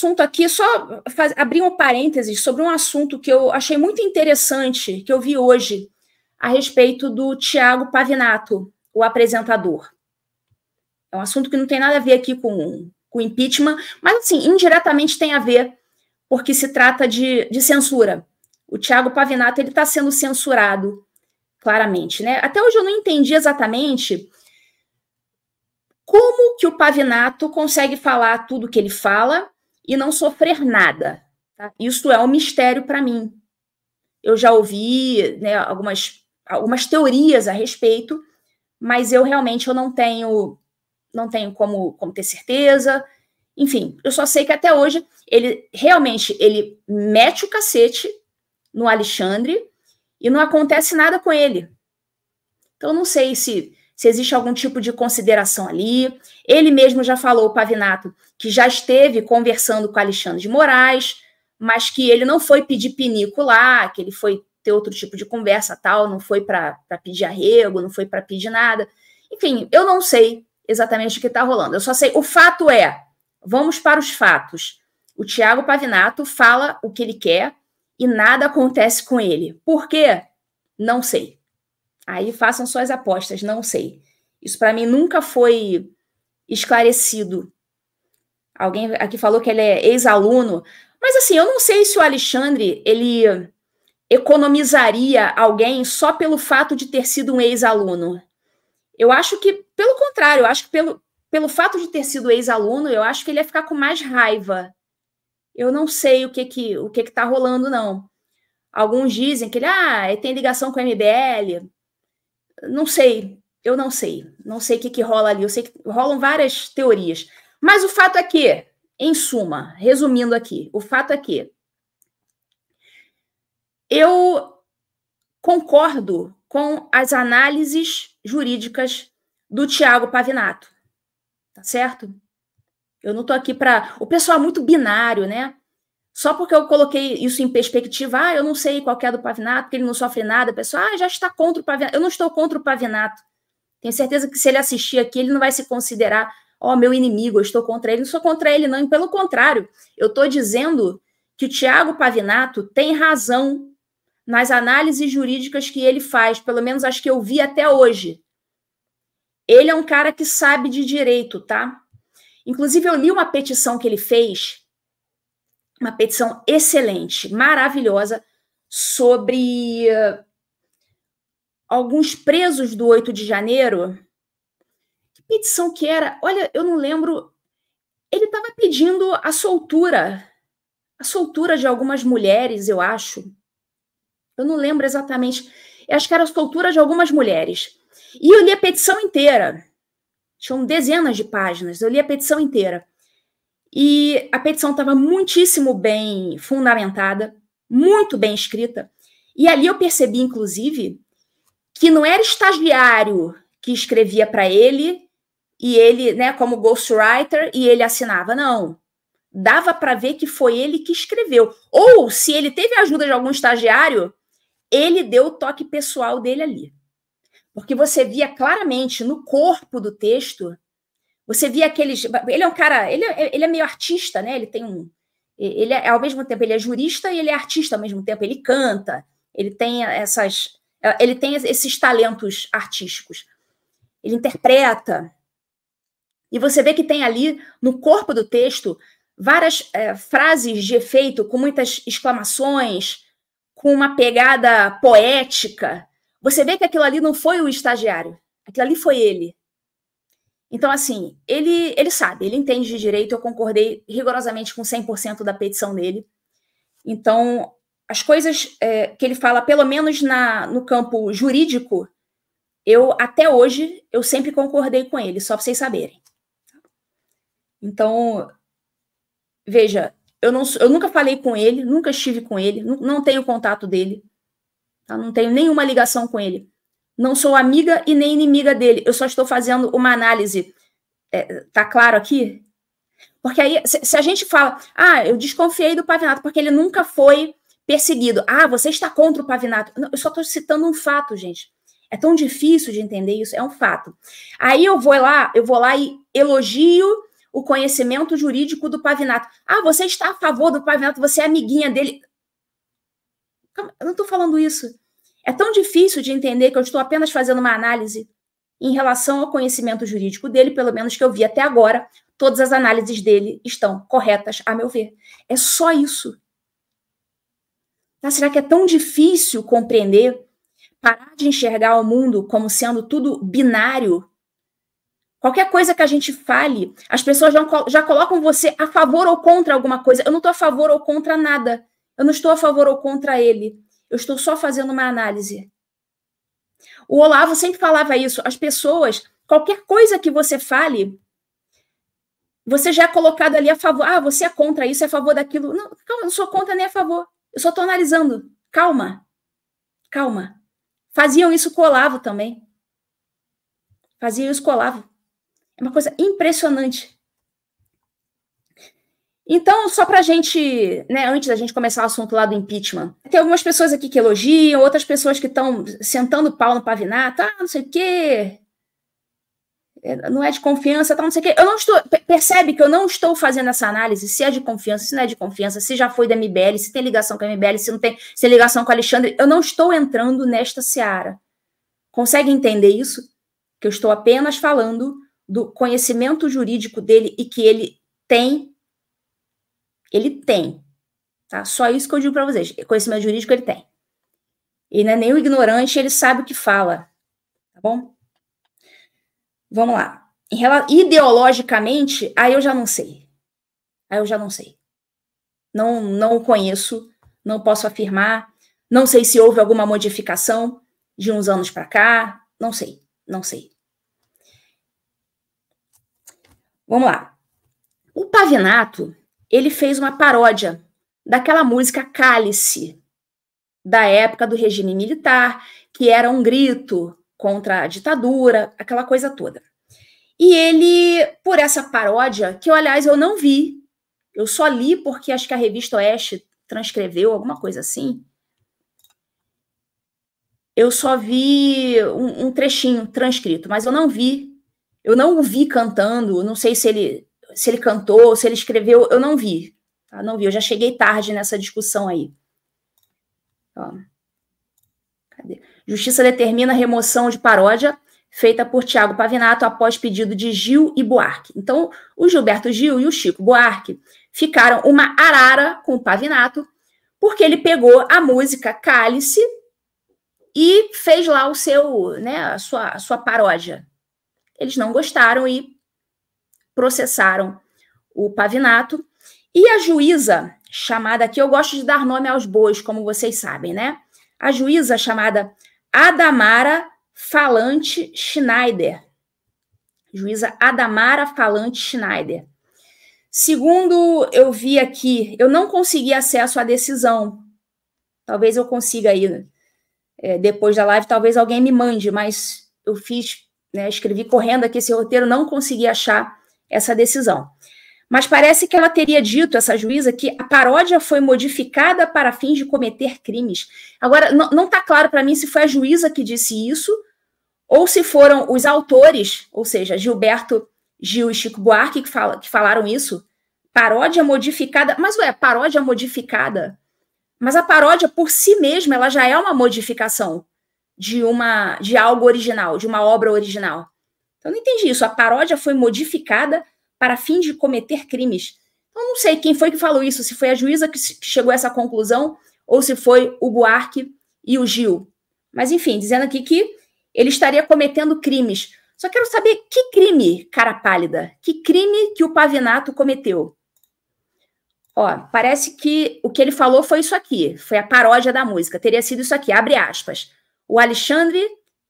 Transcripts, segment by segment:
assunto aqui, só faz, abrir um parênteses sobre um assunto que eu achei muito interessante, que eu vi hoje, a respeito do Tiago Pavinato, o apresentador. É um assunto que não tem nada a ver aqui com, o impeachment, mas, assim, indiretamente tem a ver, porque se trata de, de censura. O Tiago Pavinato está sendo censurado, claramente. Né? Até hoje eu não entendi exatamente como que o Pavinato consegue falar tudo que ele fala e não sofrer nada. Tá? Isso é um mistério para mim. Eu já ouvi né, algumas, algumas teorias a respeito, mas eu realmente eu não tenho não tenho como, como ter certeza. Enfim, eu só sei que até hoje ele realmente ele mete o cacete no Alexandre e não acontece nada com ele. Então, eu não sei se se existe algum tipo de consideração ali. Ele mesmo já falou, o Pavinato, que já esteve conversando com Alexandre de Moraes, mas que ele não foi pedir pinico lá, que ele foi ter outro tipo de conversa tal, não foi para pedir arrego, não foi para pedir nada. Enfim, eu não sei exatamente o que está rolando. Eu só sei, o fato é, vamos para os fatos. O Tiago Pavinato fala o que ele quer e nada acontece com ele. Por quê? Não sei. Aí façam suas apostas, não sei. Isso para mim nunca foi esclarecido. Alguém aqui falou que ele é ex-aluno, mas assim, eu não sei se o Alexandre ele economizaria alguém só pelo fato de ter sido um ex-aluno. Eu acho que, pelo contrário, eu acho que pelo, pelo fato de ter sido ex-aluno, eu acho que ele ia ficar com mais raiva. Eu não sei o que que o que que tá rolando não. Alguns dizem que ele ah, tem ligação com o MBL não sei, eu não sei, não sei o que, que rola ali, eu sei que rolam várias teorias, mas o fato é que, em suma, resumindo aqui, o fato é que eu concordo com as análises jurídicas do Tiago Pavinato, tá certo? Eu não estou aqui para. O pessoal é muito binário, né? Só porque eu coloquei isso em perspectiva, ah, eu não sei qual é do Pavinato, porque ele não sofre nada, a pessoa, ah, já está contra o Pavinato. Eu não estou contra o Pavinato. Tenho certeza que se ele assistir aqui, ele não vai se considerar, ó, oh, meu inimigo, eu estou contra ele. Não sou contra ele, não. E pelo contrário, eu estou dizendo que o Tiago Pavinato tem razão nas análises jurídicas que ele faz, pelo menos as que eu vi até hoje. Ele é um cara que sabe de direito, tá? Inclusive, eu li uma petição que ele fez uma petição excelente, maravilhosa, sobre eh, alguns presos do 8 de janeiro. Que petição que era? Olha, eu não lembro. Ele estava pedindo a soltura, a soltura de algumas mulheres, eu acho. Eu não lembro exatamente. Eu acho que era a soltura de algumas mulheres. E eu li a petição inteira. Tinham dezenas de páginas, eu li a petição inteira. E a petição estava muitíssimo bem fundamentada, muito bem escrita. E ali eu percebi, inclusive, que não era estagiário que escrevia para ele e ele, né, como ghostwriter, e ele assinava. Não. Dava para ver que foi ele que escreveu. Ou se ele teve a ajuda de algum estagiário, ele deu o toque pessoal dele ali. Porque você via claramente no corpo do texto você via aqueles. Ele é um cara. Ele é, ele é meio artista, né? Ele tem um. Ele é, ao mesmo tempo, ele é jurista e ele é artista ao mesmo tempo. Ele canta, ele tem essas. Ele tem esses talentos artísticos. Ele interpreta. E você vê que tem ali, no corpo do texto, várias é, frases de efeito, com muitas exclamações, com uma pegada poética. Você vê que aquilo ali não foi o estagiário, aquilo ali foi ele. Então, assim, ele, ele sabe, ele entende de direito, eu concordei rigorosamente com 100% da petição dele. Então, as coisas é, que ele fala, pelo menos na, no campo jurídico, eu, até hoje, eu sempre concordei com ele, só para vocês saberem. Então, veja, eu, não, eu nunca falei com ele, nunca estive com ele, não, não tenho contato dele, tá? não tenho nenhuma ligação com ele não sou amiga e nem inimiga dele. Eu só estou fazendo uma análise. É, tá claro aqui? Porque aí, se, se, a gente fala, ah, eu desconfiei do Pavinato, porque ele nunca foi perseguido. Ah, você está contra o Pavinato. Não, eu só estou citando um fato, gente. É tão difícil de entender isso, é um fato. Aí eu vou lá, eu vou lá e elogio o conhecimento jurídico do Pavinato. Ah, você está a favor do Pavinato, você é amiguinha dele. Calma, eu não estou falando isso. É tão difícil de entender que eu estou apenas fazendo uma análise em relação ao conhecimento jurídico dele, pelo menos que eu vi até agora, todas as análises dele estão corretas, a meu ver. É só isso. Será que é tão difícil compreender, parar de enxergar o mundo como sendo tudo binário? Qualquer coisa que a gente fale, as pessoas já, já colocam você a favor ou contra alguma coisa. Eu não estou a favor ou contra nada. Eu não estou a favor ou contra ele. Eu estou só fazendo uma análise. O Olavo sempre falava isso. As pessoas, qualquer coisa que você fale, você já é colocado ali a favor. Ah, você é contra isso, é a favor daquilo. Não, calma, não sou contra nem a favor. Eu só estou analisando. Calma. Calma. Faziam isso com o Olavo também. Faziam isso com o Olavo. É uma coisa impressionante. Então, só para a gente, né, antes da gente começar o assunto lá do impeachment, tem algumas pessoas aqui que elogiam, outras pessoas que estão sentando pau no pavinato, tá, ah, não sei o quê, é, não é de confiança, tá, não sei o quê. Eu não estou, percebe que eu não estou fazendo essa análise se é de confiança, se não é de confiança, se já foi da MBL, se tem ligação com a MBL, se não tem, se é ligação com o Alexandre. Eu não estou entrando nesta seara. Consegue entender isso? Que eu estou apenas falando do conhecimento jurídico dele e que ele tem ele tem. Tá? Só isso que eu digo para vocês. Conhecimento jurídico ele tem. Ele não é nem o ignorante, ele sabe o que fala. Tá bom? Vamos lá. Relação, ideologicamente, aí eu já não sei. Aí eu já não sei. Não, não conheço, não posso afirmar. Não sei se houve alguma modificação de uns anos para cá. Não sei, não sei. Vamos lá. O pavinato ele fez uma paródia daquela música Cálice, da época do regime militar, que era um grito contra a ditadura, aquela coisa toda. E ele, por essa paródia, que aliás eu não vi, eu só li porque acho que a revista Oeste transcreveu, alguma coisa assim. Eu só vi um, um trechinho transcrito, mas eu não vi. Eu não o vi cantando, não sei se ele se ele cantou, se ele escreveu, eu não vi. Tá? Não vi, eu já cheguei tarde nessa discussão aí. Ó. Cadê? Justiça determina a remoção de paródia feita por Tiago Pavinato após pedido de Gil e Buarque. Então, o Gilberto Gil e o Chico Buarque ficaram uma arara com o Pavinato, porque ele pegou a música Cálice e fez lá o seu, né, a sua, a sua paródia. Eles não gostaram e processaram o Pavinato. E a juíza chamada aqui, eu gosto de dar nome aos bois, como vocês sabem, né? A juíza chamada Adamara Falante Schneider. Juíza Adamara Falante Schneider. Segundo eu vi aqui, eu não consegui acesso à decisão. Talvez eu consiga aí é, depois da live, talvez alguém me mande, mas eu fiz, né, escrevi correndo aqui esse roteiro, não consegui achar essa decisão. Mas parece que ela teria dito, essa juíza, que a paródia foi modificada para fins de cometer crimes. Agora, não está claro para mim se foi a juíza que disse isso ou se foram os autores, ou seja, Gilberto Gil e Chico Buarque, que, fala, que falaram isso. Paródia modificada. Mas, ué, paródia modificada? Mas a paródia, por si mesma, ela já é uma modificação de uma de algo original, de uma obra original. Então, não entendi isso. A paródia foi modificada para fim de cometer crimes. Então, eu não sei quem foi que falou isso, se foi a juíza que chegou a essa conclusão ou se foi o Buarque e o Gil. Mas, enfim, dizendo aqui que ele estaria cometendo crimes. Só quero saber que crime, cara pálida, que crime que o Pavinato cometeu. Ó, parece que o que ele falou foi isso aqui, foi a paródia da música. Teria sido isso aqui, abre aspas. O Alexandre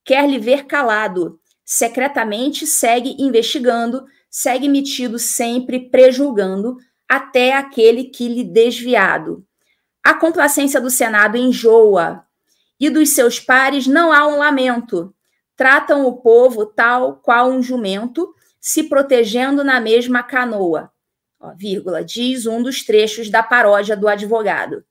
quer lhe ver calado secretamente segue investigando, segue metido sempre prejulgando até aquele que lhe desviado. A complacência do Senado enjoa, e dos seus pares não há um lamento. Tratam o povo tal qual um jumento, se protegendo na mesma canoa. Ó, vírgula, diz um dos trechos da paródia do advogado.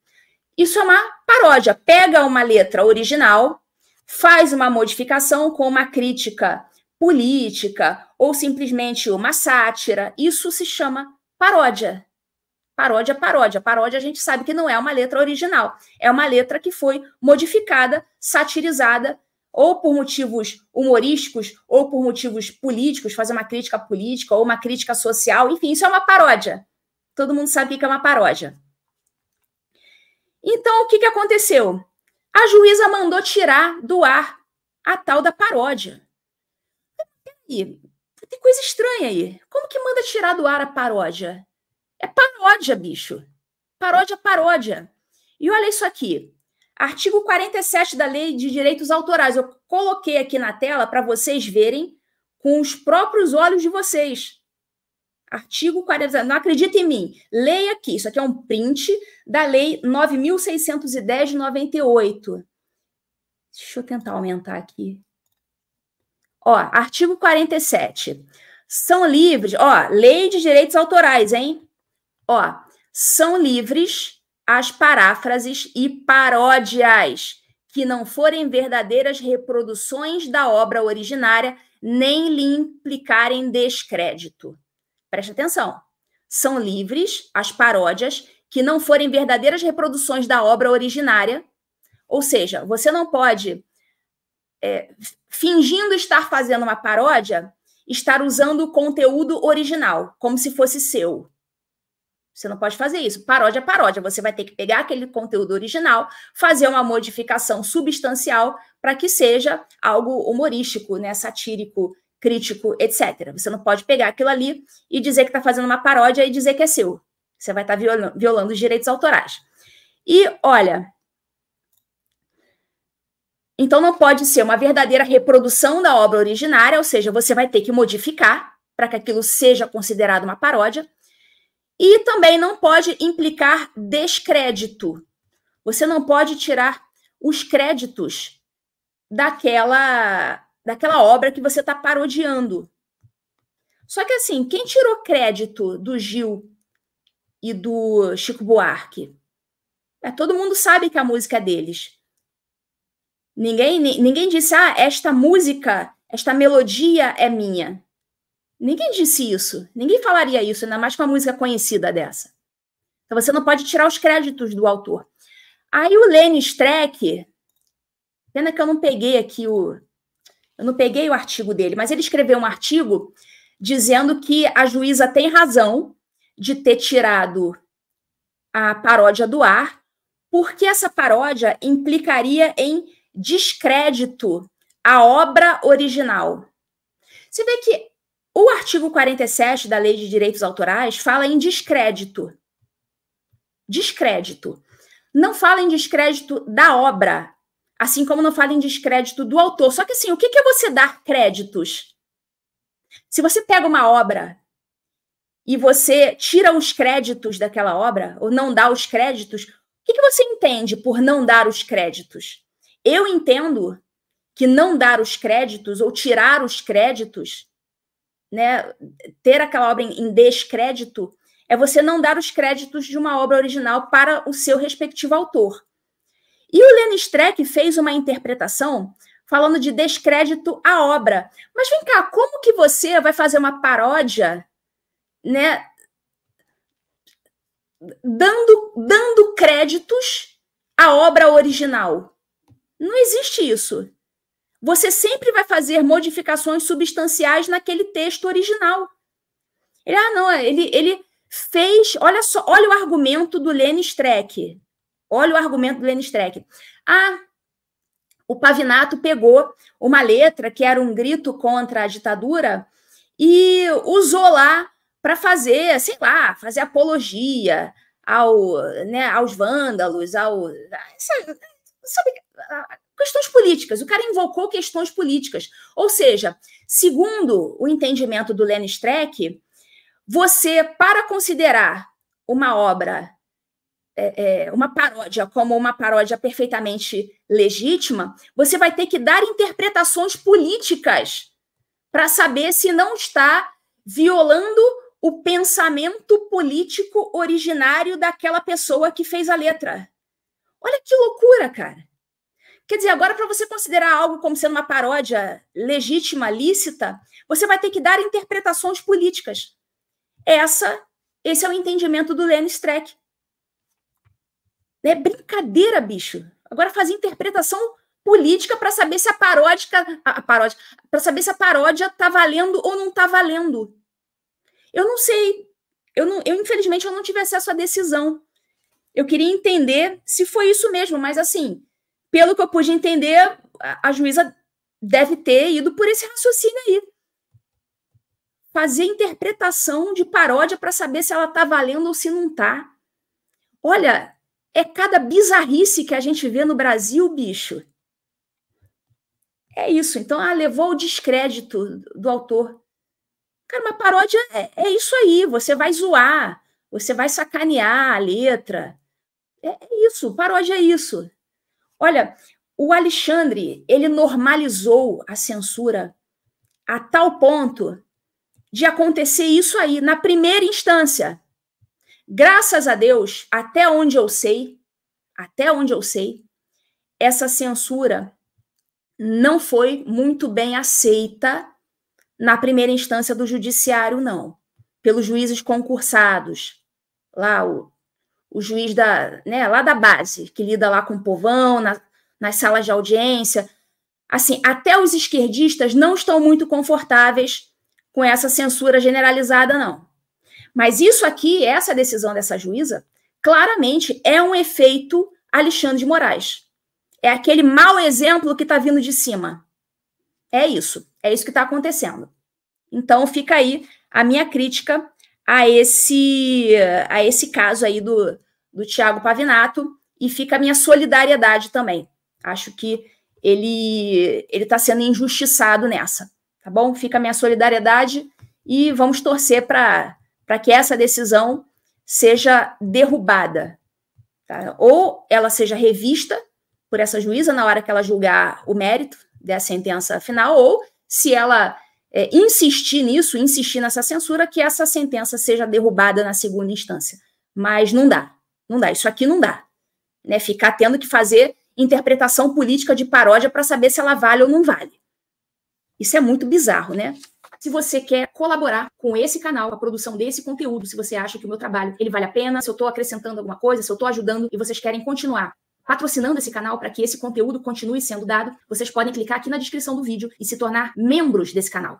Isso é uma paródia. Pega uma letra original, faz uma modificação com uma crítica política ou simplesmente uma sátira, isso se chama paródia. Paródia, paródia. Paródia a gente sabe que não é uma letra original, é uma letra que foi modificada, satirizada, ou por motivos humorísticos, ou por motivos políticos, fazer uma crítica política ou uma crítica social, enfim, isso é uma paródia. Todo mundo sabe o que é uma paródia. Então, o que, que aconteceu? A juíza mandou tirar do ar a tal da paródia. E tem coisa estranha aí. Como que manda tirar do ar a paródia? É paródia, bicho. Paródia, paródia. E olha isso aqui. Artigo 47 da Lei de Direitos Autorais. Eu coloquei aqui na tela para vocês verem com os próprios olhos de vocês. Artigo 47. Não acredita em mim. Leia aqui. Isso aqui é um print da Lei 9610 de 98. Deixa eu tentar aumentar aqui. Ó, artigo 47. São livres, ó, lei de direitos autorais, hein? Ó, são livres as paráfrases e paródias que não forem verdadeiras reproduções da obra originária, nem lhe implicarem descrédito. Preste atenção. São livres as paródias que não forem verdadeiras reproduções da obra originária, ou seja, você não pode é, fingindo estar fazendo uma paródia, estar usando o conteúdo original, como se fosse seu. Você não pode fazer isso. Paródia é paródia. Você vai ter que pegar aquele conteúdo original, fazer uma modificação substancial para que seja algo humorístico, né, satírico, crítico, etc. Você não pode pegar aquilo ali e dizer que está fazendo uma paródia e dizer que é seu. Você vai estar tá violando, violando os direitos autorais. E, olha, então não pode ser uma verdadeira reprodução da obra originária, ou seja, você vai ter que modificar para que aquilo seja considerado uma paródia. E também não pode implicar descrédito. Você não pode tirar os créditos daquela daquela obra que você está parodiando. Só que assim, quem tirou crédito do Gil e do Chico Buarque? É, todo mundo sabe que a música é deles. Ninguém, ninguém disse, ah, esta música, esta melodia é minha. Ninguém disse isso. Ninguém falaria isso, ainda mais com uma música conhecida dessa. Então você não pode tirar os créditos do autor. Aí o Lenny Streck, pena que eu não peguei aqui o. Eu não peguei o artigo dele, mas ele escreveu um artigo dizendo que a juíza tem razão de ter tirado a paródia do ar, porque essa paródia implicaria em descrédito à obra original. Você vê que o artigo 47 da Lei de Direitos Autorais fala em descrédito. Descrédito. Não fala em descrédito da obra, assim como não fala em descrédito do autor. Só que assim, o que é você dar créditos? Se você pega uma obra e você tira os créditos daquela obra, ou não dá os créditos, o que, que você entende por não dar os créditos? Eu entendo que não dar os créditos ou tirar os créditos, né, ter aquela obra em descrédito, é você não dar os créditos de uma obra original para o seu respectivo autor. E o Lenny Streck fez uma interpretação falando de descrédito à obra. Mas vem cá, como que você vai fazer uma paródia, né, dando, dando créditos à obra original? Não existe isso. Você sempre vai fazer modificações substanciais naquele texto original. Ele, ah, não, ele, ele fez. Olha só, olha o argumento do Lenin Streck. Olha o argumento do Lenin Streck. Ah, o Pavinato pegou uma letra que era um grito contra a ditadura e usou lá para fazer, sei lá, fazer apologia ao, né, aos vândalos, ao, sabe, ah, questões políticas. O cara invocou questões políticas. Ou seja, segundo o entendimento do Len Streck, você, para considerar uma obra, é, é, uma paródia, como uma paródia perfeitamente legítima, você vai ter que dar interpretações políticas para saber se não está violando o pensamento político originário daquela pessoa que fez a letra. Olha que loucura, cara. Quer dizer, agora para você considerar algo como sendo uma paródia legítima, lícita, você vai ter que dar interpretações políticas. Essa, esse é o entendimento do Lenny Streck. É brincadeira, bicho. Agora fazer interpretação política para saber se a paródica, a, a paródia, para saber se a paródia tá valendo ou não tá valendo. Eu não sei. Eu, não, eu infelizmente eu não tive acesso à decisão eu queria entender se foi isso mesmo, mas assim, pelo que eu pude entender, a, juíza deve ter ido por esse raciocínio aí. Fazer interpretação de paródia para saber se ela está valendo ou se não está. Olha, é cada bizarrice que a gente vê no Brasil, bicho. É isso. Então, ah, levou o descrédito do autor. Cara, uma paródia é, é, isso aí. Você vai zoar, você vai sacanear a letra, é isso, paródia é isso. Olha, o Alexandre, ele normalizou a censura a tal ponto de acontecer isso aí na primeira instância. Graças a Deus, até onde eu sei, até onde eu sei, essa censura não foi muito bem aceita na primeira instância do judiciário, não, pelos juízes concursados, lá o o juiz da, né, lá da base, que lida lá com o povão, na, nas salas de audiência. Assim, até os esquerdistas não estão muito confortáveis com essa censura generalizada, não. Mas isso aqui, essa decisão dessa juíza, claramente é um efeito Alexandre de Moraes. É aquele mau exemplo que está vindo de cima. É isso. É isso que está acontecendo. Então, fica aí a minha crítica a esse, a esse caso aí do, do Tiago Pavinato e fica a minha solidariedade também. Acho que ele ele está sendo injustiçado nessa, tá bom? Fica a minha solidariedade e vamos torcer para que essa decisão seja derrubada, tá? ou ela seja revista por essa juíza na hora que ela julgar o mérito da sentença final, ou se ela é, insistir nisso, insistir nessa censura, que essa sentença seja derrubada na segunda instância. Mas não dá, não dá, isso aqui não dá. Né? Ficar tendo que fazer interpretação política de paródia para saber se ela vale ou não vale. Isso é muito bizarro, né? Se você quer colaborar com esse canal, a produção desse conteúdo, se você acha que o meu trabalho ele vale a pena, se eu estou acrescentando alguma coisa, se eu estou ajudando e vocês querem continuar patrocinando esse canal para que esse conteúdo continue sendo dado, vocês podem clicar aqui na descrição do vídeo e se tornar membros desse canal.